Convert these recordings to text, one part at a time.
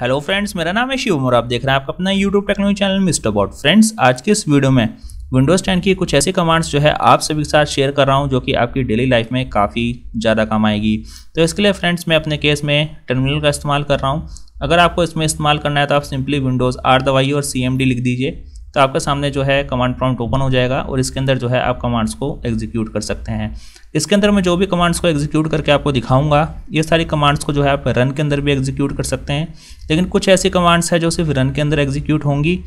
hello friends मेरा नाम है शिवम और आप देख रहे हैं आपका अपना YouTube technology channel mister bot friends आज के इस वीडियो में विंडोज टेन की कुछ ऐसे कमांड्स जो है आप सभी के साथ शेयर कर रहा हूँ जो कि आपकी डेली लाइफ में काफ़ी ज़्यादा काम आएगी तो इसके लिए फ्रेंड्स मैं अपने केस में टर्मिनल का इस्तेमाल कर रहा हूँ अगर आपको इसमें इस्तेमाल करना है तो आप सिंपली विंडोज़ आर दवाई और सी लिख दीजिए तो आपके सामने जो है कमांड प्रॉम्प्ट ओपन हो जाएगा और इसके अंदर जो है आप कमांड्स को एग्जीक्यूट कर सकते हैं इसके अंदर मैं जो भी कमांड्स को एग्जीक्यूट करके आपको दिखाऊंगा ये सारी कमांड्स को जो है आप रन के अंदर भी एग्जीक्यूट कर सकते हैं लेकिन कुछ ऐसी कमांड्स हैं जो सिर्फ रन के अंदर एग्जीक्यूट होंगी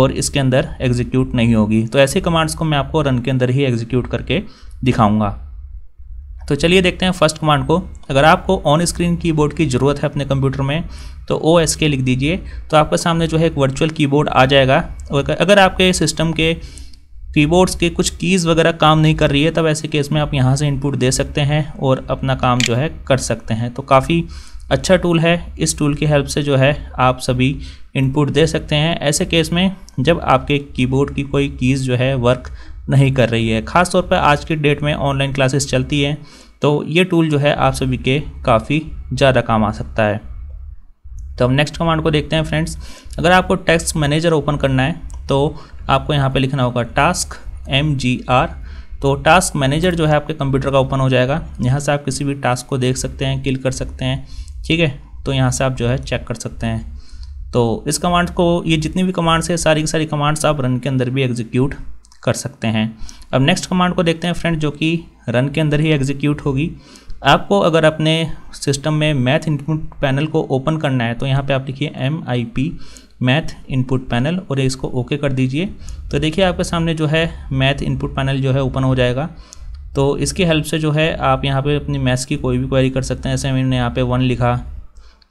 और इसके अंदर एग्जीक्यूट नहीं होगी तो ऐसी कमांड्स को मैं आपको रन के अंदर ही एग्जीक्यूट करके दिखाऊंगा तो चलिए देखते हैं फर्स्ट कमांड को अगर आपको ऑन स्क्रीन कीबोर्ड की ज़रूरत है अपने कंप्यूटर में तो ओ एस के लिख दीजिए तो आपके सामने जो है एक वर्चुअल कीबोर्ड आ जाएगा और अगर आपके सिस्टम के कीबोर्ड्स के कुछ कीज़ वगैरह काम नहीं कर रही है तब ऐसे केस में आप यहाँ से इनपुट दे सकते हैं और अपना काम जो है कर सकते हैं तो काफ़ी अच्छा टूल है इस टूल की हेल्प से जो है आप सभी इनपुट दे सकते हैं ऐसे केस में जब आपके कीबोर्ड की कोई कीज़ जो है वर्क नहीं कर रही है ख़ासतौर पर आज की डेट में ऑनलाइन क्लासेस चलती हैं तो ये टूल जो है आप सभी के काफ़ी ज़्यादा काम आ सकता है तो हम नेक्स्ट कमांड को देखते हैं फ्रेंड्स अगर आपको टैक्स मैनेजर ओपन करना है तो आपको यहाँ पे लिखना होगा टास्क एम जी आर तो टास्क मैनेजर जो है आपके कंप्यूटर का ओपन हो जाएगा यहाँ से आप किसी भी टास्क को देख सकते हैं क्लिक कर सकते हैं ठीक है तो यहाँ से आप जो है चेक कर सकते हैं तो इस कमांड को ये जितनी भी कमांड्स है सारी की सारी कमांड्स आप रन के अंदर भी एग्जीक्यूट कर सकते हैं अब नेक्स्ट कमांड को देखते हैं फ्रेंड जो कि रन के अंदर ही एग्जीक्यूट होगी आपको अगर अपने सिस्टम में मैथ इनपुट पैनल को ओपन करना है तो यहाँ पे आप लिखिए M I P math input panel और इसको ओके कर दीजिए तो देखिए आपके सामने जो है मैथ इनपुट पैनल जो है ओपन हो जाएगा तो इसकी हेल्प से जो है आप यहाँ पे अपनी मैथ्स की कोई भी क्वेरी कर सकते हैं जैसे मैंने यहाँ पे वन लिखा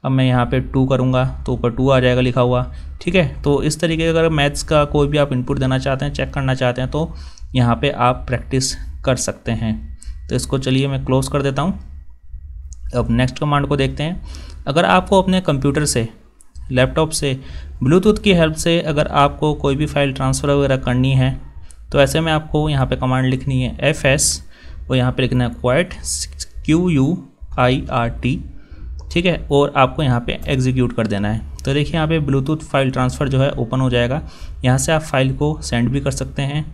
अब मैं यहाँ पे टू करूँगा तो ऊपर टू आ जाएगा लिखा हुआ ठीक है तो इस तरीके का अगर मैथ्स का कोई भी आप इनपुट देना चाहते हैं चेक करना चाहते हैं तो यहाँ पे आप प्रैक्टिस कर सकते हैं तो इसको चलिए मैं क्लोज़ कर देता हूँ अब नेक्स्ट कमांड को देखते हैं अगर आपको अपने कंप्यूटर से लैपटॉप से ब्लूटूथ की हेल्प से अगर आपको कोई भी फाइल ट्रांसफ़र वगैरह करनी है तो ऐसे में आपको यहाँ पे कमांड लिखनी है एफ एस और यहाँ पे लिखना है quite Q U I R T ठीक है और आपको यहाँ पे एग्जीक्यूट कर देना है तो देखिए यहाँ पे ब्लूटूथ फाइल ट्रांसफ़र जो है ओपन हो जाएगा यहाँ से आप फाइल को सेंड भी कर सकते हैं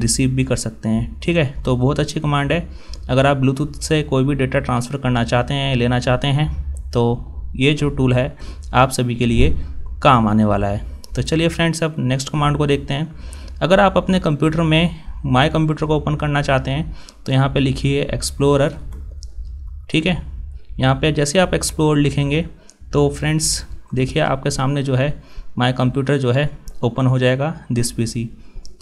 रिसीव भी कर सकते हैं ठीक है तो बहुत अच्छी कमांड है अगर आप ब्लूटूथ से कोई भी डेटा ट्रांसफ़र करना चाहते हैं लेना चाहते हैं तो ये जो टूल है आप सभी के लिए काम आने वाला है तो चलिए फ्रेंड्स अब नेक्स्ट कमांड को देखते हैं अगर आप अपने कंप्यूटर में माई कंप्यूटर को ओपन करना चाहते हैं तो यहाँ पे लिखिए एक्सप्लोरर ठीक है यहाँ पे जैसे आप एक्सप्लोर लिखेंगे तो फ्रेंड्स देखिए आपके सामने जो है माय कंप्यूटर जो है ओपन हो जाएगा दिस पीसी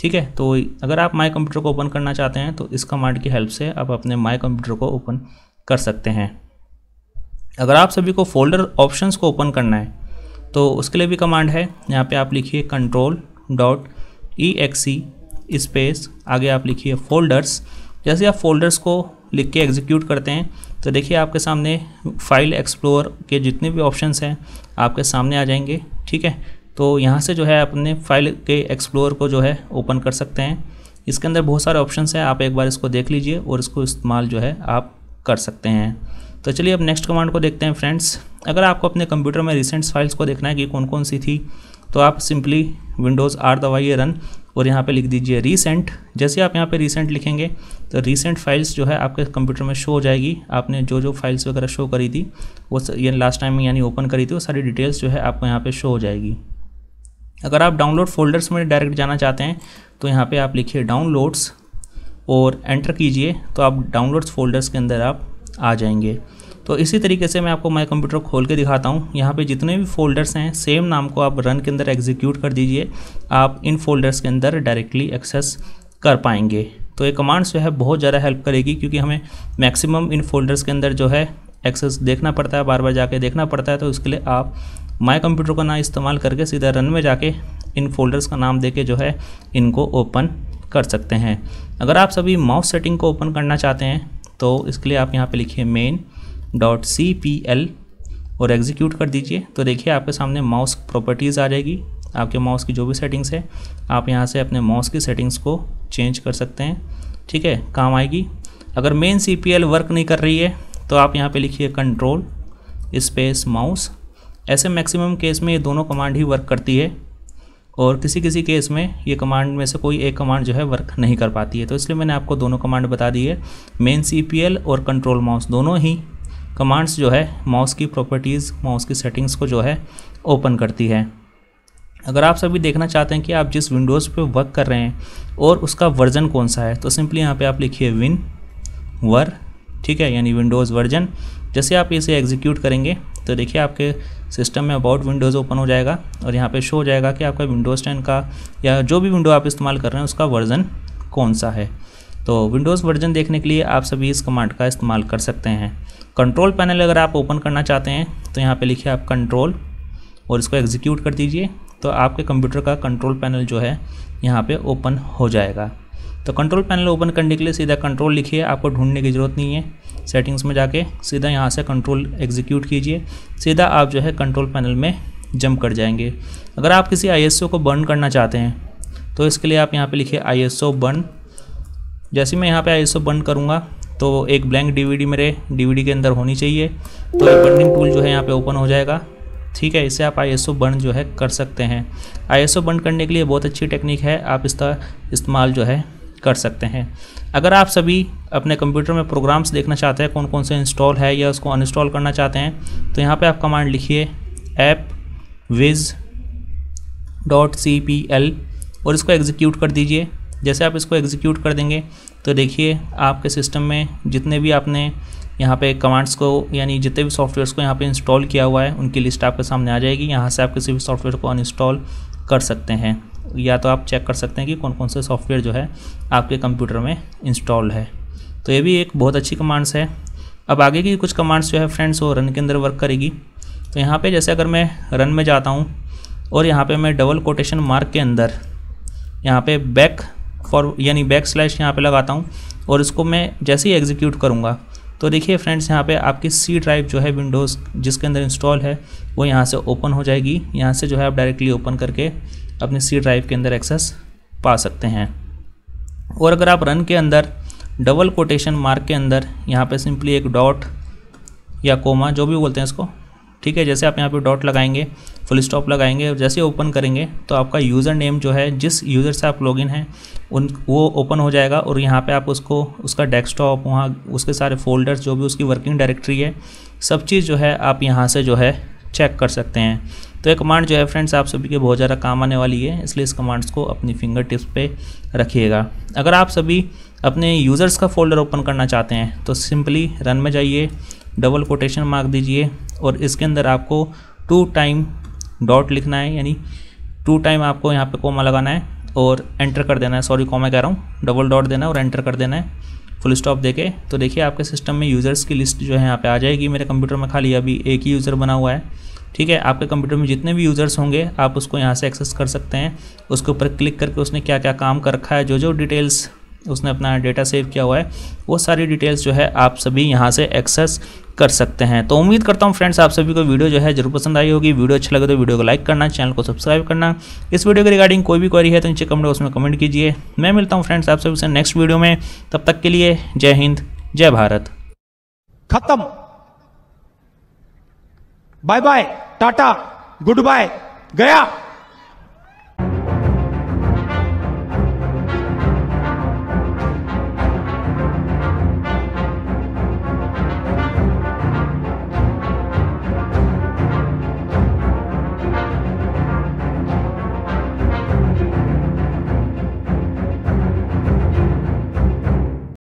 ठीक है तो अगर आप माय कंप्यूटर को ओपन करना चाहते हैं तो इस कमांड की हेल्प से आप अपने माय कंप्यूटर को ओपन कर सकते हैं अगर आप सभी को फोल्डर ऑप्शन को ओपन करना है तो उसके लिए भी कमांड है यहाँ पर आप लिखिए control dot E X E space आगे आप लिखिए फोल्डर्स जैसे आप फोल्डर्स को लिख के एग्जीक्यूट करते हैं तो देखिए आपके सामने फाइल एक्सप्लोर के जितने भी ऑप्शंस हैं आपके सामने आ जाएंगे ठीक है तो यहाँ से जो है अपने फाइल के एक्सप्लोर को जो है ओपन कर सकते हैं इसके अंदर बहुत सारे ऑप्शन हैं आप एक बार इसको देख लीजिए और इसको इस्तेमाल जो है आप कर सकते हैं तो चलिए अब नेक्स्ट कमांड को देखते हैं फ्रेंड्स अगर आपको अपने कंप्यूटर में रिसेंट फाइल्स को देखना है कि कौन कौन सी थी तो आप सिंपली विंडोज़ आर दवाइए रन और यहाँ पे लिख दीजिए रीसेंट जैसे आप यहाँ पे रीसेंट लिखेंगे तो रीसेंट फाइल्स जो है आपके कंप्यूटर में शो हो जाएगी आपने जो जो फाइल्स वगैरह शो करी थी वो ये लास्ट टाइम यानी ओपन करी थी वो सारी डिटेल्स जो है आपको यहाँ पर शो हो जाएगी अगर आप डाउनलोड फोल्डर्स में डायरेक्ट जाना चाहते हैं तो यहाँ पर आप लिखिए डाउनलोड्स और एंटर कीजिए तो आप डाउनलोड्स फोल्डर्स के अंदर आप आ जाएंगे तो इसी तरीके से मैं आपको माई कंप्यूटर खोल के दिखाता हूँ यहाँ पे जितने भी फोल्डर्स हैं सेम नाम को आप रन के अंदर एग्जीक्यूट कर दीजिए आप इन फोल्डर्स के अंदर डायरेक्टली एक्सेस कर पाएंगे तो ये कमांड्स जो है बहुत ज़्यादा हेल्प करेगी क्योंकि हमें मैक्सिमम इन फोल्डर्स के अंदर जो है एक्सेस देखना पड़ता है बार बार जाके देखना पड़ता है तो इसके लिए आप माई कंप्यूटर का ना इस्तेमाल करके सीधा रन में जाके इन फोल्डर्स का नाम देके जो है इनको ओपन कर सकते हैं अगर आप सभी माउस सेटिंग को ओपन करना चाहते हैं तो इसके लिए आप यहाँ पे लिखिए main dot C P L और एग्जीक्यूट कर दीजिए तो देखिए आपके सामने माउस प्रॉपर्टीज़ आ जाएगी आपके माउस की जो भी सेटिंग्स है आप यहाँ से अपने माउस की सेटिंग्स को चेंज कर सकते हैं ठीक है काम आएगी अगर main C P L work नहीं कर रही है तो आप यहाँ पे लिखिए कंट्रोल स्पेस माउस ऐसे मैक्सिमम केस में ये दोनों कमांड ही वर्क करती है और किसी किसी केस में ये कमांड में से कोई एक कमांड जो है वर्क नहीं कर पाती है तो इसलिए मैंने आपको दोनों कमांड बता दी है मेन सी पी एल और कंट्रोल माउस दोनों ही कमांड्स जो है माउस की प्रॉपर्टीज़ माउस की सेटिंग्स को जो है ओपन करती है अगर आप सभी देखना चाहते हैं कि आप जिस विंडोज़ पे वर्क कर रहे हैं और उसका वर्जन कौन सा है तो सिंपली यहाँ पे आप लिखिए विन वर ठीक है यानी विंडोज़ वर्जन जैसे आप इसे एग्जीक्यूट करेंगे तो देखिए आपके सिस्टम में अबाउट विंडोज़ ओपन हो जाएगा और यहाँ पे शो हो जाएगा कि आपका विंडोज़ टेन का या जो भी विंडो आप इस्तेमाल कर रहे हैं उसका वर्ज़न कौन सा है तो विंडोज़ वर्जन देखने के लिए आप सभी इस कमांड का इस्तेमाल कर सकते हैं कंट्रोल पैनल अगर आप ओपन करना चाहते हैं तो यहाँ पे लिखिए आप कंट्रोल और इसको एग्जीक्यूट कर दीजिए तो आपके कंप्यूटर का कंट्रोल पैनल जो है यहाँ पे ओपन हो जाएगा तो कंट्रोल पैनल ओपन करने के लिए सीधा कंट्रोल लिखिए आपको ढूंढने की ज़रूरत नहीं है सेटिंग्स में जाके सीधा यहाँ से कंट्रोल एग्जीक्यूट कीजिए सीधा आप जो है कंट्रोल पैनल में जंप कर जाएंगे अगर आप किसी आई को बर्न करना चाहते हैं तो इसके लिए आप यहाँ पर लिखिए आई एस बर्न जैसे मैं यहाँ पे आई बंद करूँगा तो एक ब्लैंक डीवीडी मेरे डीवीडी के अंदर होनी चाहिए तो ये बर्निंग टूल जो है यहाँ पे ओपन हो जाएगा ठीक है इससे आप आई एस बन जो है कर सकते हैं आई एस बन करने के लिए बहुत अच्छी टेक्निक है आप इसका इस्तेमाल जो है कर सकते हैं अगर आप सभी अपने कंप्यूटर में प्रोग्राम्स देखना चाहते हैं कौन कौन से इंस्टॉल है या उसको अनइंस्टॉल करना चाहते हैं तो यहाँ पर आप कमांड लिखिए appwiz dot C P L और इसको एग्जीक्यूट कर दीजिए जैसे आप इसको एग्जीक्यूट कर देंगे तो देखिए आपके सिस्टम में जितने भी आपने यहाँ पे कमांड्स को यानी जितने भी सॉफ्टवेयर्स को यहाँ पे इंस्टॉल किया हुआ है उनकी लिस्ट आपके सामने आ जाएगी यहाँ से आप किसी भी सॉफ्टवेयर को अनइंस्टॉल कर सकते हैं या तो आप चेक कर सकते हैं कि कौन कौन से सॉफ्टवेयर जो है आपके कंप्यूटर में इंस्टॉल है तो ये भी एक बहुत अच्छी कमांड्स है अब आगे की कुछ कमांड्स जो है फ्रेंड्स वो रन के अंदर वर्क करेगी तो यहाँ पर जैसे अगर मैं रन में जाता हूँ और यहाँ पर मैं डबल कोटेशन मार्क के अंदर यहाँ पर बैक फॉर यानी बैक स्लैश यहाँ पर लगाता हूँ और इसको मैं जैसे ही एग्जीक्यूट करूँगा तो देखिए फ्रेंड्स यहाँ पे आपकी सी ड्राइव जो है विंडोज़ जिसके अंदर इंस्टॉल है वो यहाँ से ओपन हो जाएगी यहाँ से जो है आप डायरेक्टली ओपन करके अपने सी ड्राइव के अंदर एक्सेस पा सकते हैं और अगर आप रन के अंदर डबल कोटेशन मार्क के अंदर यहाँ पे सिंपली एक डॉट या कोमा जो भी बोलते हैं इसको ठीक है जैसे आप यहाँ पे डॉट लगाएंगे फुल स्टॉप लगाएंगे और जैसे ओपन करेंगे तो आपका यूज़र नेम जो है जिस यूज़र से आप लॉगिन हैं उन वो ओपन हो जाएगा और यहाँ पे आप उसको उसका डेस्कटॉप वहाँ उसके सारे फोल्डर्स जो भी उसकी वर्किंग डायरेक्टरी है सब चीज़ जो है आप यहाँ से जो है चेक कर सकते हैं तो ये कमांड जो है फ्रेंड्स आप सभी के बहुत ज़्यादा काम आने वाली है इसलिए इस कमांड्स को अपनी फिंगर टिप्स पर रखिएगा अगर आप सभी अपने यूज़र्स का फोल्डर ओपन करना चाहते हैं तो सिंपली रन में जाइए डबल कोटेशन मार्क दीजिए और इसके अंदर आपको टू टाइम डॉट लिखना है यानी टू टाइम आपको यहाँ पे कोमा लगाना है और एंटर कर देना है सॉरी कोमा कह रहा हूँ डबल डॉट देना है और एंटर कर देना है फुल स्टॉप देके तो देखिए आपके सिस्टम में यूज़र्स की लिस्ट जो है यहाँ पे आ जाएगी मेरे कंप्यूटर में खाली अभी एक ही यूज़र बना हुआ है ठीक है आपके कंप्यूटर में जितने भी यूज़र्स होंगे आप उसको यहाँ से एक्सेस कर सकते हैं उसके ऊपर क्लिक करके उसने क्या क्या काम कर रखा है जो जो डिटेल्स उसने अपना डेटा सेव किया हुआ है वो सारी डिटेल्स जो है आप सभी यहाँ से एक्सेस कर सकते हैं तो उम्मीद करता हूँ फ्रेंड्स आप सभी को वीडियो जो है जरूर पसंद आई होगी वीडियो अच्छा लगे तो वीडियो को लाइक करना चैनल को सब्सक्राइब करना इस वीडियो के रिगार्डिंग कोई भी क्वारी है तो नीचे कमेंट बॉक्स में कमेंट कीजिए मैं मिलता हूँ फ्रेंड्स आप सभी से नेक्स्ट वीडियो में तब तक के लिए जय हिंद जय भारत खत्म bye bye tata goodbye गया